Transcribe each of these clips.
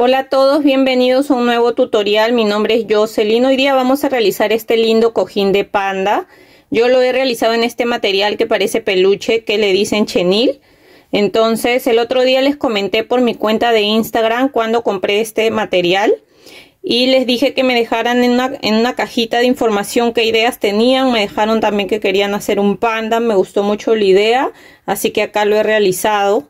Hola a todos, bienvenidos a un nuevo tutorial. Mi nombre es Jocelyn. Hoy día vamos a realizar este lindo cojín de panda. Yo lo he realizado en este material que parece peluche, que le dicen chenil. Entonces, el otro día les comenté por mi cuenta de Instagram cuando compré este material. Y les dije que me dejaran en una, en una cajita de información qué ideas tenían. Me dejaron también que querían hacer un panda. Me gustó mucho la idea, así que acá lo he realizado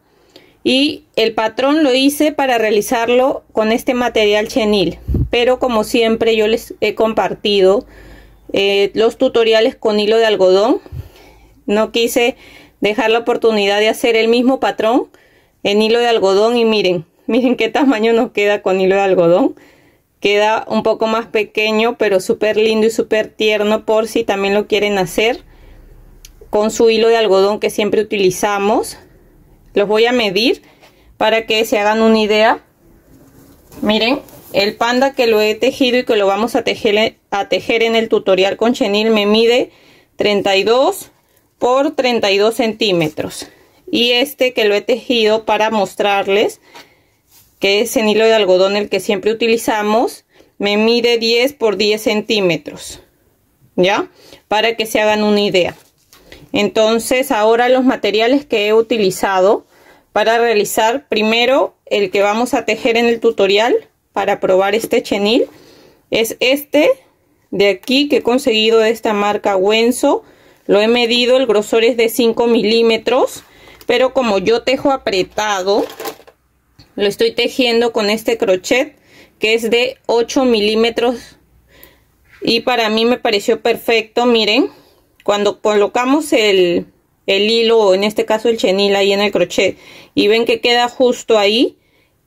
y el patrón lo hice para realizarlo con este material chenil pero como siempre yo les he compartido eh, los tutoriales con hilo de algodón no quise dejar la oportunidad de hacer el mismo patrón en hilo de algodón y miren miren qué tamaño nos queda con hilo de algodón queda un poco más pequeño pero súper lindo y súper tierno por si también lo quieren hacer con su hilo de algodón que siempre utilizamos los voy a medir para que se hagan una idea. Miren, el panda que lo he tejido y que lo vamos a tejer, a tejer en el tutorial con chenil me mide 32 por 32 centímetros. Y este que lo he tejido para mostrarles, que es en hilo de algodón el que siempre utilizamos, me mide 10 por 10 centímetros. ¿Ya? Para que se hagan una idea. Entonces ahora los materiales que he utilizado para realizar primero el que vamos a tejer en el tutorial para probar este chenil es este de aquí que he conseguido de esta marca Wenzo lo he medido, el grosor es de 5 milímetros pero como yo tejo apretado lo estoy tejiendo con este crochet que es de 8 milímetros y para mí me pareció perfecto, miren cuando colocamos el, el hilo, en este caso el chenil ahí en el crochet y ven que queda justo ahí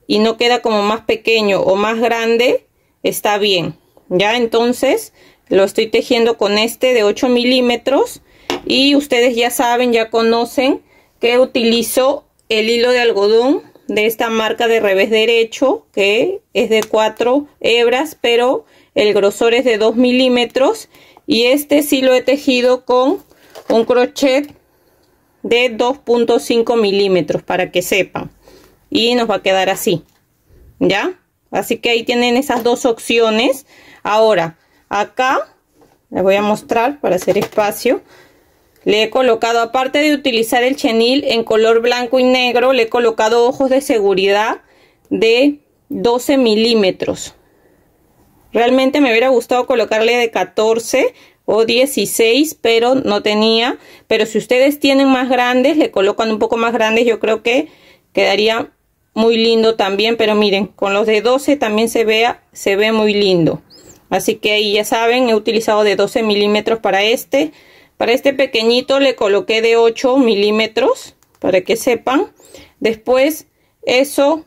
y no queda como más pequeño o más grande, está bien. Ya entonces lo estoy tejiendo con este de 8 milímetros y ustedes ya saben, ya conocen que utilizo el hilo de algodón de esta marca de revés derecho que es de 4 hebras pero el grosor es de 2 milímetros y este sí lo he tejido con un crochet de 2.5 milímetros para que sepan y nos va a quedar así ya así que ahí tienen esas dos opciones ahora acá les voy a mostrar para hacer espacio le he colocado aparte de utilizar el chenil en color blanco y negro le he colocado ojos de seguridad de 12 milímetros realmente me hubiera gustado colocarle de 14 o 16 pero no tenía pero si ustedes tienen más grandes le colocan un poco más grandes yo creo que quedaría muy lindo también pero miren con los de 12 también se vea se ve muy lindo así que ahí ya saben he utilizado de 12 milímetros para este para este pequeñito le coloqué de 8 milímetros para que sepan después eso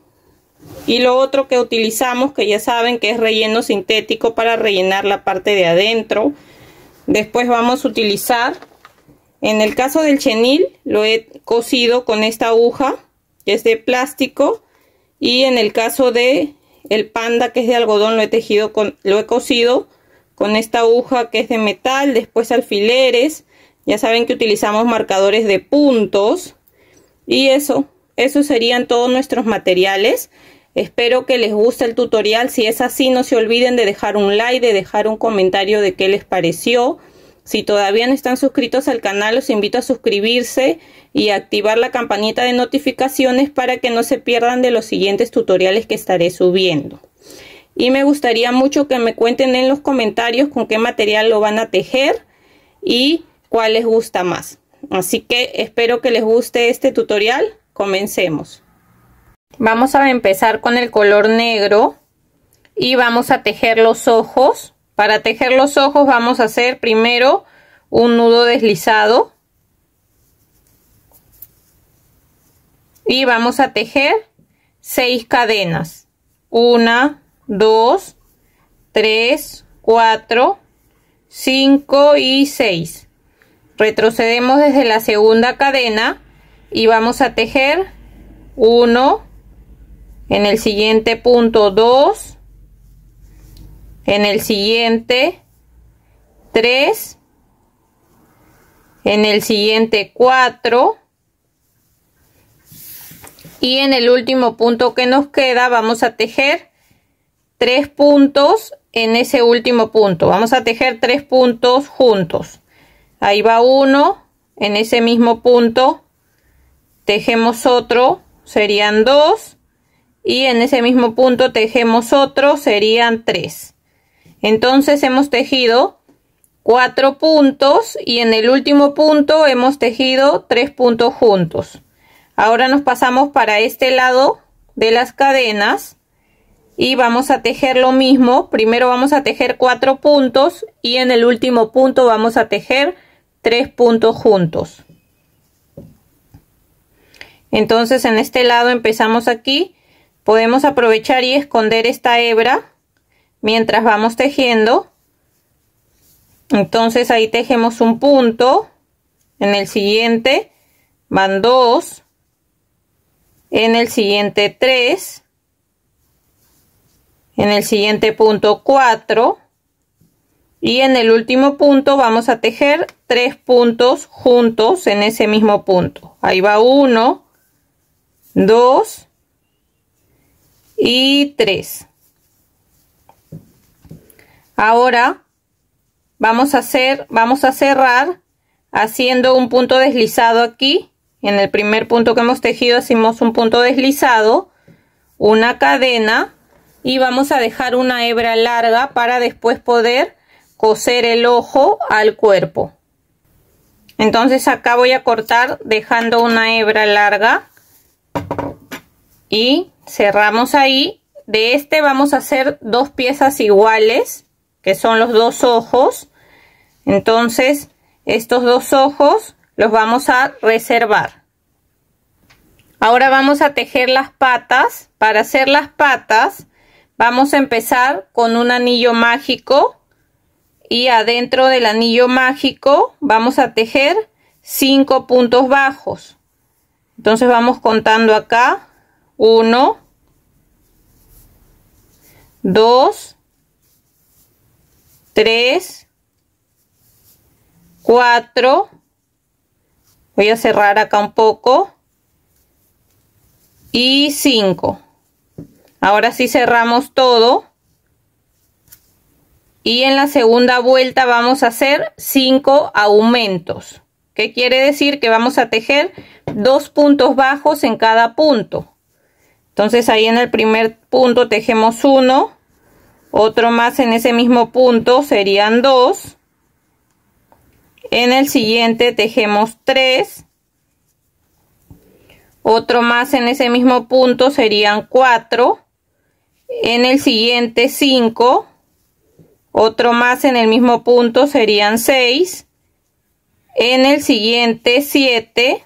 y lo otro que utilizamos que ya saben que es relleno sintético para rellenar la parte de adentro después vamos a utilizar en el caso del chenil lo he cosido con esta aguja que es de plástico y en el caso de el panda que es de algodón lo he tejido con lo he cosido con esta aguja que es de metal después alfileres ya saben que utilizamos marcadores de puntos y eso esos serían todos nuestros materiales Espero que les guste el tutorial. Si es así, no se olviden de dejar un like, de dejar un comentario de qué les pareció. Si todavía no están suscritos al canal, los invito a suscribirse y activar la campanita de notificaciones para que no se pierdan de los siguientes tutoriales que estaré subiendo. Y me gustaría mucho que me cuenten en los comentarios con qué material lo van a tejer y cuál les gusta más. Así que espero que les guste este tutorial. Comencemos. Vamos a empezar con el color negro y vamos a tejer los ojos. Para tejer los ojos vamos a hacer primero un nudo deslizado. Y vamos a tejer 6 cadenas. 1, 2, 3, 4, 5 y 6. Retrocedemos desde la segunda cadena y vamos a tejer 1, en el siguiente punto 2, en el siguiente 3, en el siguiente 4 y en el último punto que nos queda vamos a tejer 3 puntos en ese último punto. Vamos a tejer tres puntos juntos. Ahí va uno en ese mismo punto. Tejemos otro, serían 2 y en ese mismo punto tejemos otro serían tres entonces hemos tejido cuatro puntos y en el último punto hemos tejido tres puntos juntos ahora nos pasamos para este lado de las cadenas y vamos a tejer lo mismo primero vamos a tejer cuatro puntos y en el último punto vamos a tejer tres puntos juntos entonces en este lado empezamos aquí podemos aprovechar y esconder esta hebra mientras vamos tejiendo entonces ahí tejemos un punto en el siguiente van dos en el siguiente tres, en el siguiente punto 4 y en el último punto vamos a tejer tres puntos juntos en ese mismo punto ahí va uno, dos y 3 ahora vamos a hacer vamos a cerrar haciendo un punto deslizado aquí en el primer punto que hemos tejido hacemos un punto deslizado una cadena y vamos a dejar una hebra larga para después poder coser el ojo al cuerpo entonces acá voy a cortar dejando una hebra larga y cerramos ahí de este vamos a hacer dos piezas iguales que son los dos ojos entonces estos dos ojos los vamos a reservar ahora vamos a tejer las patas para hacer las patas vamos a empezar con un anillo mágico y adentro del anillo mágico vamos a tejer cinco puntos bajos entonces vamos contando acá 1, 2, 3, 4, voy a cerrar acá un poco, y 5. Ahora sí cerramos todo. Y en la segunda vuelta vamos a hacer 5 aumentos. ¿Qué quiere decir? Que vamos a tejer dos puntos bajos en cada punto entonces ahí en el primer punto tejemos uno otro más en ese mismo punto serían dos en el siguiente tejemos tres otro más en ese mismo punto serían cuatro en el siguiente 5 otro más en el mismo punto serían 6 en el siguiente 7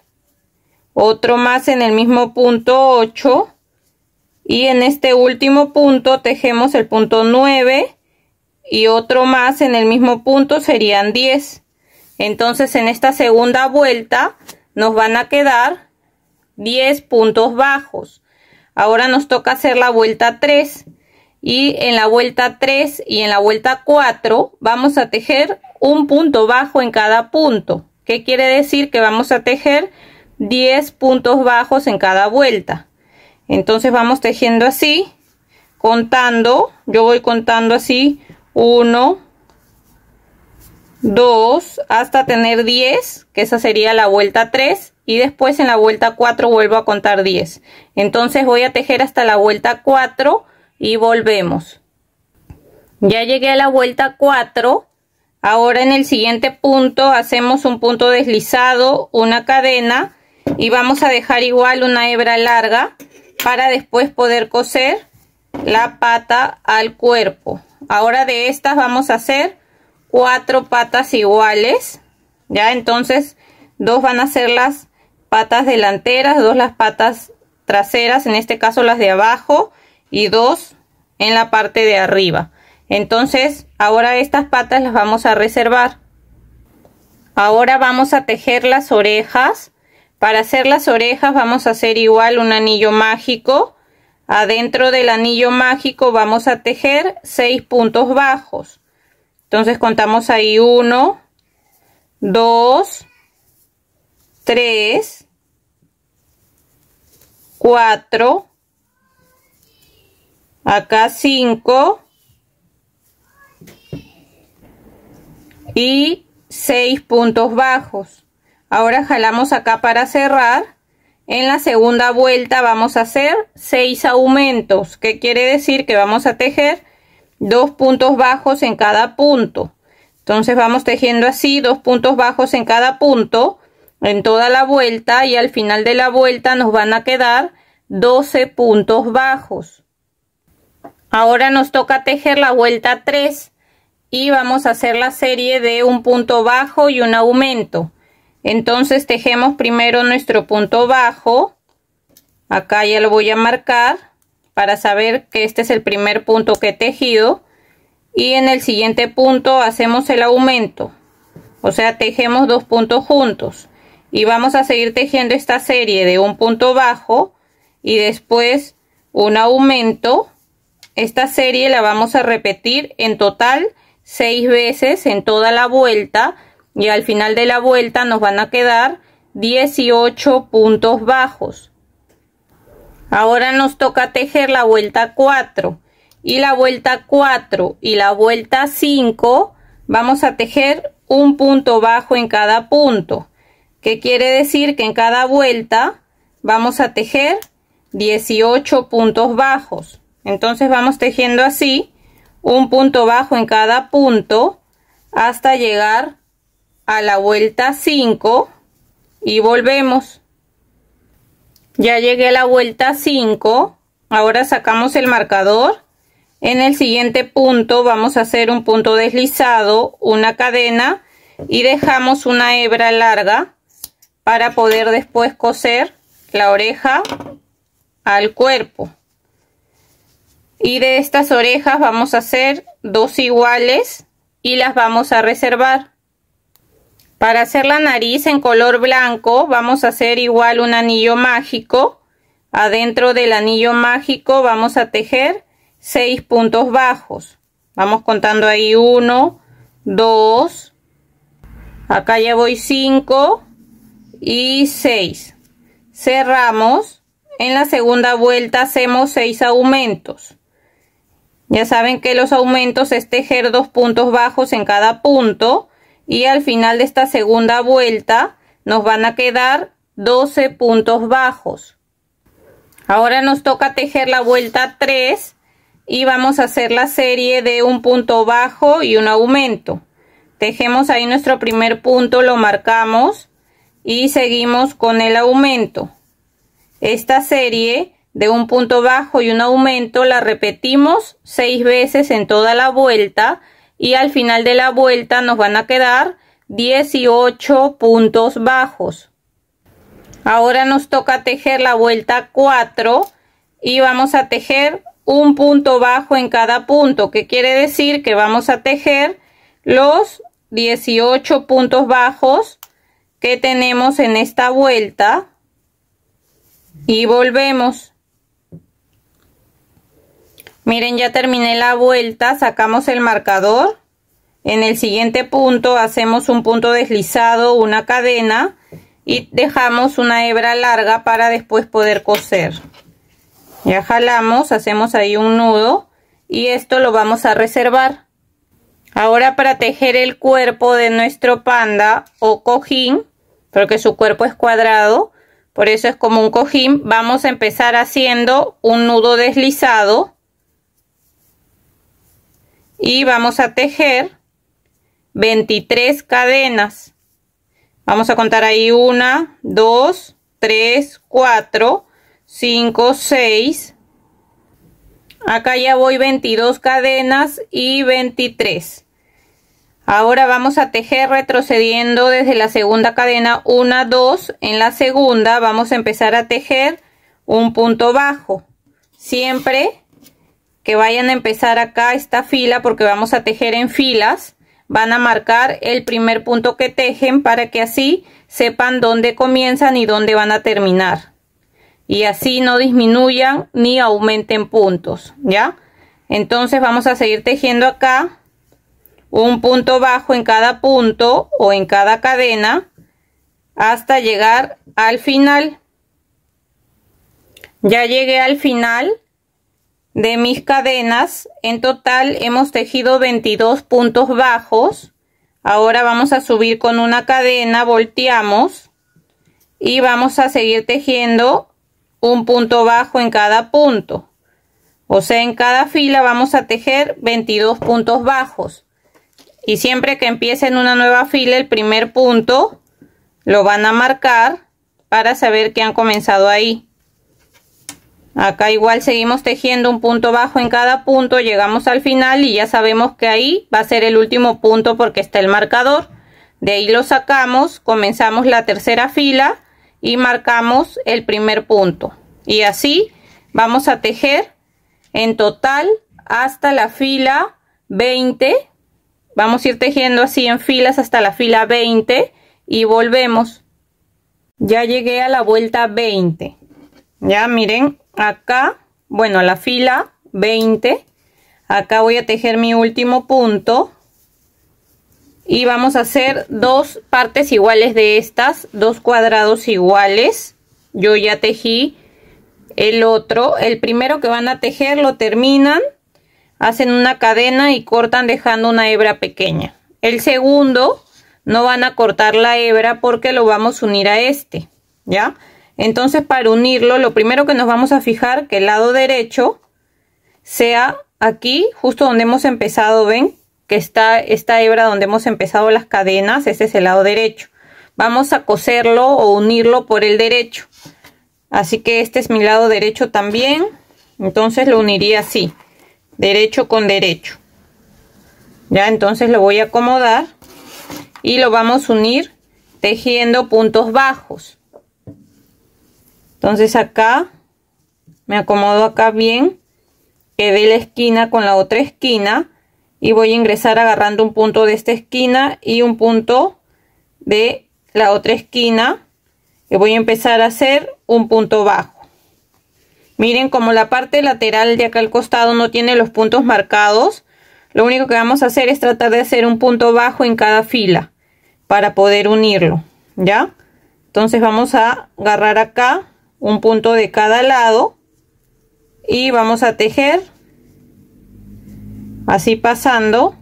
otro más en el mismo punto 8 y en este último punto tejemos el punto 9 y otro más en el mismo punto serían 10 entonces en esta segunda vuelta nos van a quedar 10 puntos bajos ahora nos toca hacer la vuelta 3 y en la vuelta 3 y en la vuelta 4 vamos a tejer un punto bajo en cada punto ¿Qué quiere decir que vamos a tejer 10 puntos bajos en cada vuelta entonces vamos tejiendo así, contando, yo voy contando así, 1, 2, hasta tener 10, que esa sería la vuelta 3, y después en la vuelta 4 vuelvo a contar 10. Entonces voy a tejer hasta la vuelta 4 y volvemos. Ya llegué a la vuelta 4, ahora en el siguiente punto hacemos un punto deslizado, una cadena, y vamos a dejar igual una hebra larga, para después poder coser la pata al cuerpo ahora de estas vamos a hacer cuatro patas iguales ya entonces dos van a ser las patas delanteras dos las patas traseras en este caso las de abajo y dos en la parte de arriba entonces ahora estas patas las vamos a reservar ahora vamos a tejer las orejas para hacer las orejas vamos a hacer igual un anillo mágico. Adentro del anillo mágico vamos a tejer 6 puntos bajos. Entonces contamos ahí uno, 2, 3, 4, acá 5 y 6 puntos bajos ahora jalamos acá para cerrar en la segunda vuelta vamos a hacer 6 aumentos que quiere decir que vamos a tejer dos puntos bajos en cada punto entonces vamos tejiendo así dos puntos bajos en cada punto en toda la vuelta y al final de la vuelta nos van a quedar 12 puntos bajos ahora nos toca tejer la vuelta 3 y vamos a hacer la serie de un punto bajo y un aumento entonces tejemos primero nuestro punto bajo acá ya lo voy a marcar para saber que este es el primer punto que he tejido y en el siguiente punto hacemos el aumento o sea tejemos dos puntos juntos y vamos a seguir tejiendo esta serie de un punto bajo y después un aumento esta serie la vamos a repetir en total seis veces en toda la vuelta y al final de la vuelta nos van a quedar 18 puntos bajos. Ahora nos toca tejer la vuelta 4 y la vuelta 4 y la vuelta 5 vamos a tejer un punto bajo en cada punto, que quiere decir que en cada vuelta vamos a tejer 18 puntos bajos. Entonces vamos tejiendo así un punto bajo en cada punto hasta llegar a la vuelta 5 y volvemos. Ya llegué a la vuelta 5. Ahora sacamos el marcador. En el siguiente punto vamos a hacer un punto deslizado, una cadena y dejamos una hebra larga para poder después coser la oreja al cuerpo. Y de estas orejas vamos a hacer dos iguales y las vamos a reservar. Para hacer la nariz en color blanco vamos a hacer igual un anillo mágico. Adentro del anillo mágico vamos a tejer 6 puntos bajos. Vamos contando ahí 1, 2, acá ya voy 5 y 6. Cerramos. En la segunda vuelta hacemos 6 aumentos. Ya saben que los aumentos es tejer dos puntos bajos en cada punto y al final de esta segunda vuelta nos van a quedar 12 puntos bajos. Ahora nos toca tejer la vuelta 3 y vamos a hacer la serie de un punto bajo y un aumento. Tejemos ahí nuestro primer punto, lo marcamos y seguimos con el aumento. Esta serie de un punto bajo y un aumento la repetimos seis veces en toda la vuelta y al final de la vuelta nos van a quedar 18 puntos bajos. Ahora nos toca tejer la vuelta 4 y vamos a tejer un punto bajo en cada punto, que quiere decir que vamos a tejer los 18 puntos bajos que tenemos en esta vuelta y volvemos. Miren, ya terminé la vuelta, sacamos el marcador. En el siguiente punto hacemos un punto deslizado, una cadena y dejamos una hebra larga para después poder coser. Ya jalamos, hacemos ahí un nudo y esto lo vamos a reservar. Ahora para tejer el cuerpo de nuestro panda o cojín, porque su cuerpo es cuadrado, por eso es como un cojín, vamos a empezar haciendo un nudo deslizado y vamos a tejer 23 cadenas vamos a contar ahí 1 2 3 4 5 6 acá ya voy 22 cadenas y 23 ahora vamos a tejer retrocediendo desde la segunda cadena 1 2 en la segunda vamos a empezar a tejer un punto bajo siempre que vayan a empezar acá esta fila porque vamos a tejer en filas van a marcar el primer punto que tejen para que así sepan dónde comienzan y dónde van a terminar y así no disminuyan ni aumenten puntos ya entonces vamos a seguir tejiendo acá un punto bajo en cada punto o en cada cadena hasta llegar al final ya llegué al final de mis cadenas. En total hemos tejido 22 puntos bajos. Ahora vamos a subir con una cadena, volteamos y vamos a seguir tejiendo un punto bajo en cada punto. O sea, en cada fila vamos a tejer 22 puntos bajos. Y siempre que empiece en una nueva fila el primer punto, lo van a marcar para saber que han comenzado ahí acá igual seguimos tejiendo un punto bajo en cada punto llegamos al final y ya sabemos que ahí va a ser el último punto porque está el marcador de ahí lo sacamos comenzamos la tercera fila y marcamos el primer punto y así vamos a tejer en total hasta la fila 20 vamos a ir tejiendo así en filas hasta la fila 20 y volvemos ya llegué a la vuelta 20 ya miren acá, bueno, la fila 20, acá voy a tejer mi último punto y vamos a hacer dos partes iguales de estas, dos cuadrados iguales. Yo ya tejí el otro, el primero que van a tejer lo terminan, hacen una cadena y cortan dejando una hebra pequeña. El segundo no van a cortar la hebra porque lo vamos a unir a este, ¿ya? Entonces para unirlo lo primero que nos vamos a fijar que el lado derecho sea aquí justo donde hemos empezado, ven que está esta hebra donde hemos empezado las cadenas, ese es el lado derecho. Vamos a coserlo o unirlo por el derecho. Así que este es mi lado derecho también. Entonces lo uniría así, derecho con derecho. Ya, entonces lo voy a acomodar y lo vamos a unir tejiendo puntos bajos entonces acá me acomodo acá bien que la esquina con la otra esquina y voy a ingresar agarrando un punto de esta esquina y un punto de la otra esquina y voy a empezar a hacer un punto bajo miren como la parte lateral de acá al costado no tiene los puntos marcados lo único que vamos a hacer es tratar de hacer un punto bajo en cada fila para poder unirlo ya entonces vamos a agarrar acá un punto de cada lado y vamos a tejer así pasando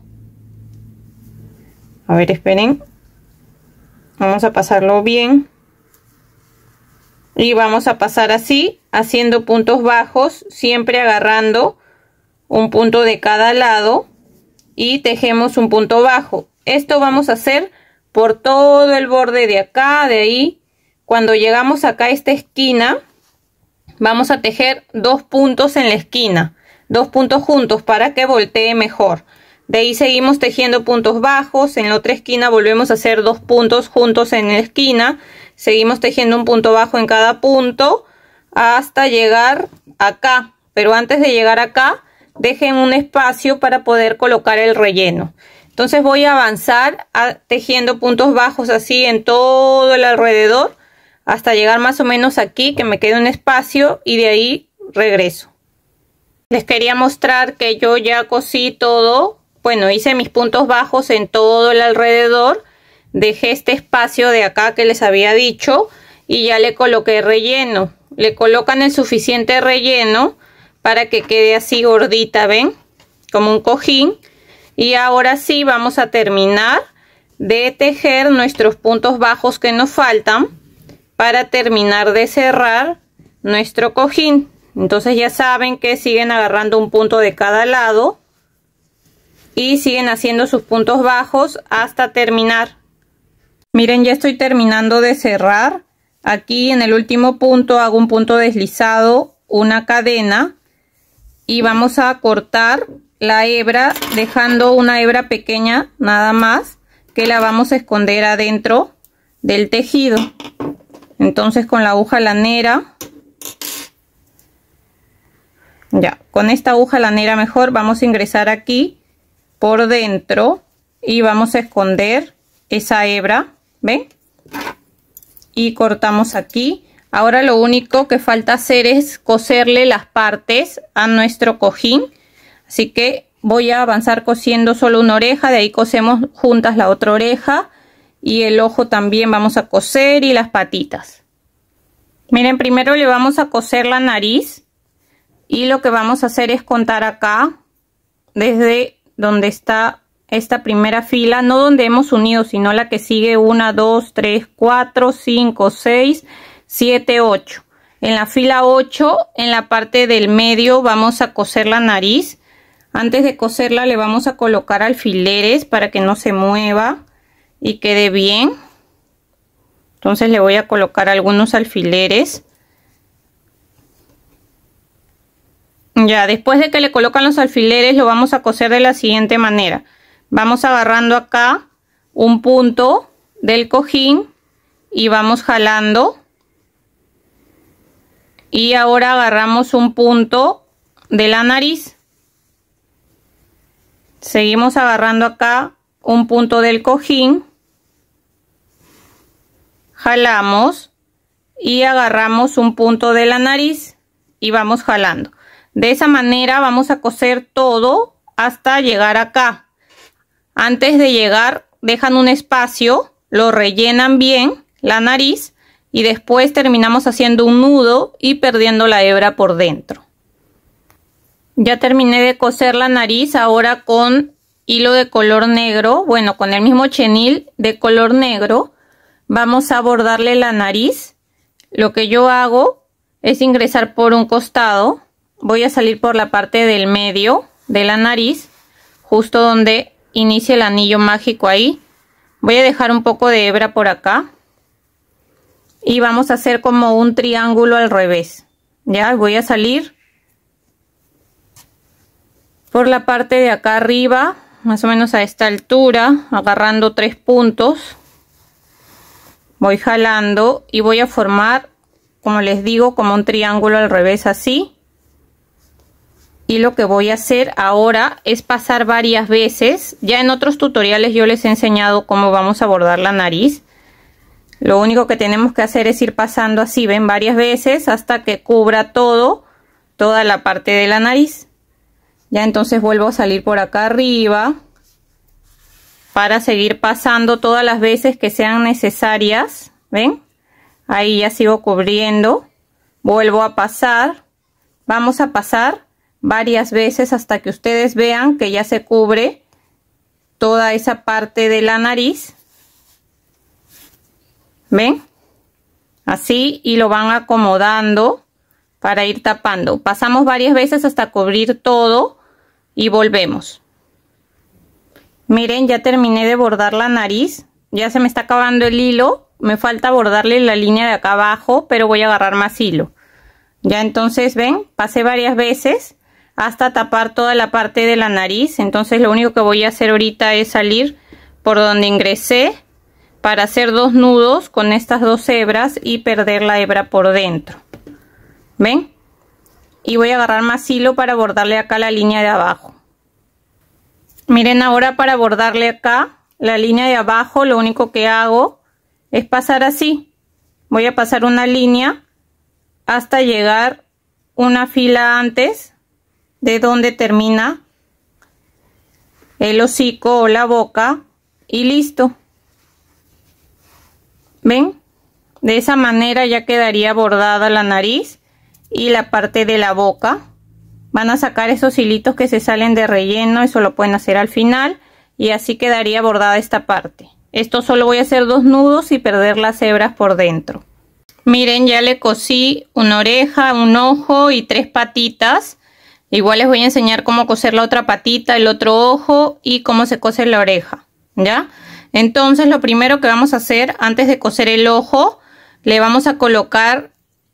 a ver esperen vamos a pasarlo bien y vamos a pasar así haciendo puntos bajos siempre agarrando un punto de cada lado y tejemos un punto bajo esto vamos a hacer por todo el borde de acá de ahí cuando llegamos acá a esta esquina vamos a tejer dos puntos en la esquina dos puntos juntos para que voltee mejor de ahí seguimos tejiendo puntos bajos en la otra esquina volvemos a hacer dos puntos juntos en la esquina seguimos tejiendo un punto bajo en cada punto hasta llegar acá pero antes de llegar acá dejen un espacio para poder colocar el relleno entonces voy a avanzar tejiendo puntos bajos así en todo el alrededor hasta llegar más o menos aquí que me quede un espacio y de ahí regreso les quería mostrar que yo ya cosí todo bueno hice mis puntos bajos en todo el alrededor dejé este espacio de acá que les había dicho y ya le coloqué relleno le colocan el suficiente relleno para que quede así gordita ven como un cojín y ahora sí vamos a terminar de tejer nuestros puntos bajos que nos faltan para terminar de cerrar nuestro cojín. Entonces ya saben que siguen agarrando un punto de cada lado y siguen haciendo sus puntos bajos hasta terminar. Miren, ya estoy terminando de cerrar. Aquí en el último punto hago un punto deslizado, una cadena y vamos a cortar la hebra dejando una hebra pequeña nada más que la vamos a esconder adentro del tejido entonces con la aguja lanera ya con esta aguja lanera mejor vamos a ingresar aquí por dentro y vamos a esconder esa hebra ven y cortamos aquí ahora lo único que falta hacer es coserle las partes a nuestro cojín así que voy a avanzar cosiendo solo una oreja de ahí cosemos juntas la otra oreja y el ojo también vamos a coser y las patitas miren primero le vamos a coser la nariz y lo que vamos a hacer es contar acá desde donde está esta primera fila no donde hemos unido sino la que sigue 1 2 3 4 5 6 7 8 en la fila 8 en la parte del medio vamos a coser la nariz antes de coserla le vamos a colocar alfileres para que no se mueva y quede bien entonces le voy a colocar algunos alfileres ya después de que le colocan los alfileres lo vamos a coser de la siguiente manera vamos agarrando acá un punto del cojín y vamos jalando y ahora agarramos un punto de la nariz seguimos agarrando acá un punto del cojín jalamos y agarramos un punto de la nariz y vamos jalando. De esa manera vamos a coser todo hasta llegar acá. Antes de llegar dejan un espacio, lo rellenan bien la nariz y después terminamos haciendo un nudo y perdiendo la hebra por dentro. Ya terminé de coser la nariz ahora con hilo de color negro, bueno con el mismo chenil de color negro vamos a abordarle la nariz. Lo que yo hago es ingresar por un costado. Voy a salir por la parte del medio de la nariz, justo donde inicia el anillo mágico ahí. Voy a dejar un poco de hebra por acá. Y vamos a hacer como un triángulo al revés. Ya, voy a salir por la parte de acá arriba, más o menos a esta altura, agarrando tres puntos voy jalando y voy a formar como les digo como un triángulo al revés así y lo que voy a hacer ahora es pasar varias veces ya en otros tutoriales yo les he enseñado cómo vamos a bordar la nariz lo único que tenemos que hacer es ir pasando así ven varias veces hasta que cubra todo toda la parte de la nariz ya entonces vuelvo a salir por acá arriba para seguir pasando todas las veces que sean necesarias. ¿Ven? Ahí ya sigo cubriendo. Vuelvo a pasar. Vamos a pasar varias veces hasta que ustedes vean que ya se cubre toda esa parte de la nariz. ¿Ven? Así y lo van acomodando para ir tapando. Pasamos varias veces hasta cubrir todo y volvemos. Miren, ya terminé de bordar la nariz. Ya se me está acabando el hilo. Me falta bordarle la línea de acá abajo, pero voy a agarrar más hilo. Ya entonces, ven, pasé varias veces hasta tapar toda la parte de la nariz. Entonces lo único que voy a hacer ahorita es salir por donde ingresé para hacer dos nudos con estas dos hebras y perder la hebra por dentro. ¿Ven? Y voy a agarrar más hilo para bordarle acá la línea de abajo. Miren ahora para bordarle acá la línea de abajo, lo único que hago es pasar así. Voy a pasar una línea hasta llegar una fila antes de donde termina el hocico o la boca y listo. ¿Ven? De esa manera ya quedaría bordada la nariz y la parte de la boca van a sacar esos hilitos que se salen de relleno eso lo pueden hacer al final y así quedaría bordada esta parte esto solo voy a hacer dos nudos y perder las hebras por dentro miren ya le cosí una oreja un ojo y tres patitas igual les voy a enseñar cómo coser la otra patita el otro ojo y cómo se cose la oreja ya entonces lo primero que vamos a hacer antes de coser el ojo le vamos a colocar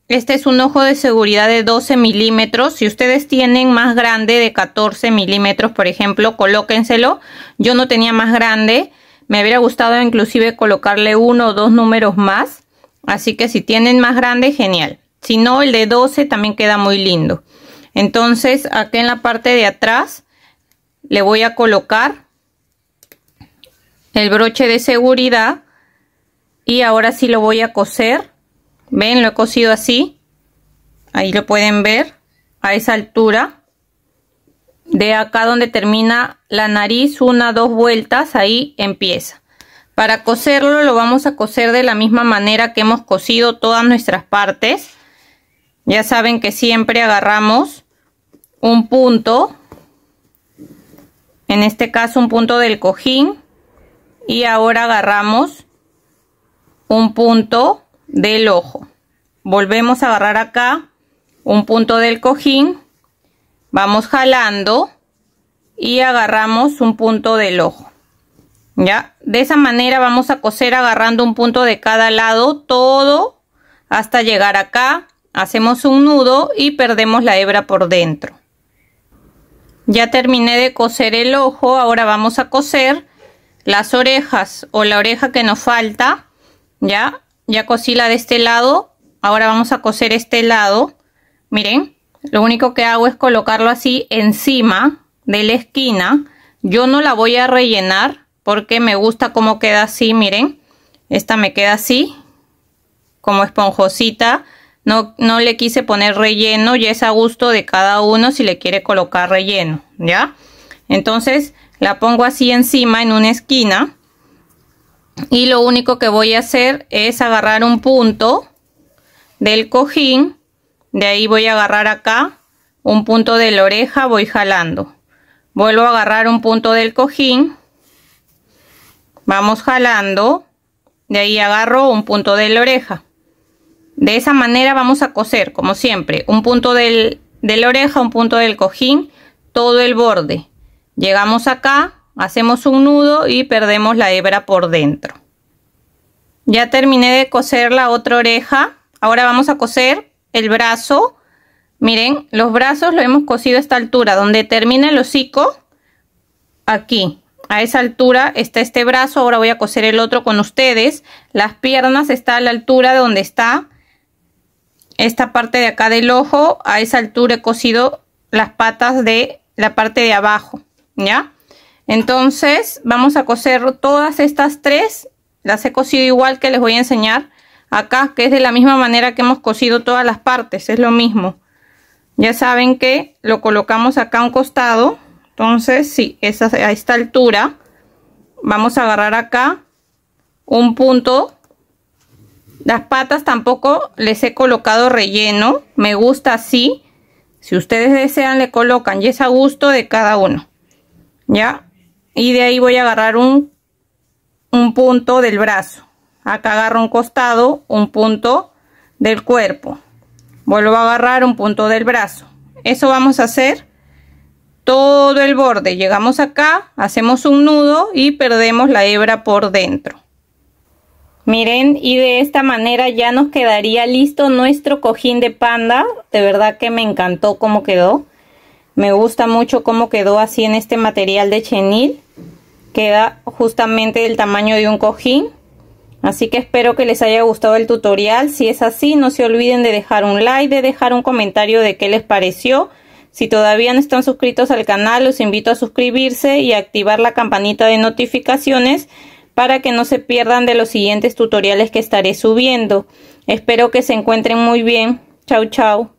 este es un ojo de seguridad de 12 milímetros. Si ustedes tienen más grande de 14 milímetros, por ejemplo, colóquenselo. Yo no tenía más grande. Me hubiera gustado inclusive colocarle uno o dos números más. Así que si tienen más grande, genial. Si no, el de 12 también queda muy lindo. Entonces, aquí en la parte de atrás le voy a colocar el broche de seguridad. Y ahora sí lo voy a coser ven lo he cosido así ahí lo pueden ver a esa altura de acá donde termina la nariz una dos vueltas ahí empieza para coserlo lo vamos a coser de la misma manera que hemos cosido todas nuestras partes ya saben que siempre agarramos un punto en este caso un punto del cojín y ahora agarramos un punto del ojo volvemos a agarrar acá un punto del cojín vamos jalando y agarramos un punto del ojo ya de esa manera vamos a coser agarrando un punto de cada lado todo hasta llegar acá hacemos un nudo y perdemos la hebra por dentro ya terminé de coser el ojo ahora vamos a coser las orejas o la oreja que nos falta ya ya cosí la de este lado ahora vamos a coser este lado miren lo único que hago es colocarlo así encima de la esquina yo no la voy a rellenar porque me gusta cómo queda así miren esta me queda así como esponjosita no, no le quise poner relleno ya es a gusto de cada uno si le quiere colocar relleno ya entonces la pongo así encima en una esquina y lo único que voy a hacer es agarrar un punto del cojín de ahí voy a agarrar acá un punto de la oreja voy jalando vuelvo a agarrar un punto del cojín vamos jalando de ahí agarro un punto de la oreja de esa manera vamos a coser como siempre un punto del, de la oreja un punto del cojín todo el borde llegamos acá hacemos un nudo y perdemos la hebra por dentro ya terminé de coser la otra oreja ahora vamos a coser el brazo miren los brazos lo hemos cosido a esta altura donde termina el hocico aquí a esa altura está este brazo ahora voy a coser el otro con ustedes las piernas está a la altura donde está esta parte de acá del ojo a esa altura he cosido las patas de la parte de abajo ya entonces vamos a coser todas estas tres, las he cosido igual que les voy a enseñar acá, que es de la misma manera que hemos cosido todas las partes, es lo mismo. Ya saben que lo colocamos acá a un costado, entonces sí, a esta altura. Vamos a agarrar acá un punto. Las patas tampoco les he colocado relleno, me gusta así. Si ustedes desean le colocan y es a gusto de cada uno. ¿Ya? y de ahí voy a agarrar un, punto del brazo acá agarro un costado un punto del cuerpo vuelvo a agarrar un punto del brazo eso vamos a hacer todo el borde llegamos acá hacemos un nudo y perdemos la hebra por dentro miren y de esta manera ya nos quedaría listo nuestro cojín de panda de verdad que me encantó cómo quedó me gusta mucho cómo quedó así en este material de chenil queda justamente del tamaño de un cojín así que espero que les haya gustado el tutorial si es así no se olviden de dejar un like de dejar un comentario de qué les pareció si todavía no están suscritos al canal los invito a suscribirse y a activar la campanita de notificaciones para que no se pierdan de los siguientes tutoriales que estaré subiendo espero que se encuentren muy bien chao chao